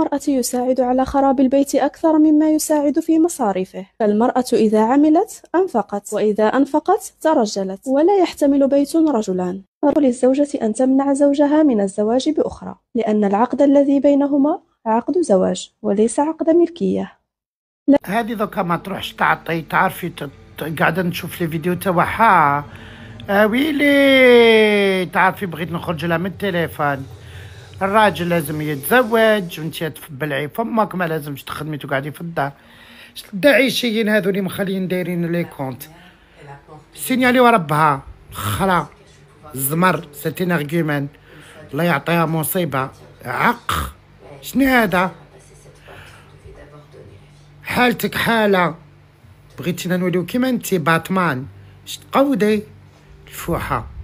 المرأة يساعد على خراب البيت أكثر مما يساعد في مصاريفه فالمرأة إذا عملت أنفقت وإذا أنفقت ترجلت ولا يحتمل بيت رجلان وللزوجة أن تمنع زوجها من الزواج بأخرى لأن العقد الذي بينهما عقد زواج وليس عقد ملكية لا. هذه دوكا ما تروحش تعطي تعرفي قاعدة نشوف لي فيديو تاعها آه، ويلي تعرفي بغيت نخرج لها من التليفون الراجل لازم يتزوج وانت تبلعي فمك ما لازمش تخدمي تقعدي في الدار الداعشيين هذو اللي مخليين دايرين لي كونت سينيالي وربها خلا زمر ساتين غيمان الله يعطيها مصيبه عق شنو هذا حالتك حاله بغيتينا نوليو كيما انت باتمان شتقودي الفوحه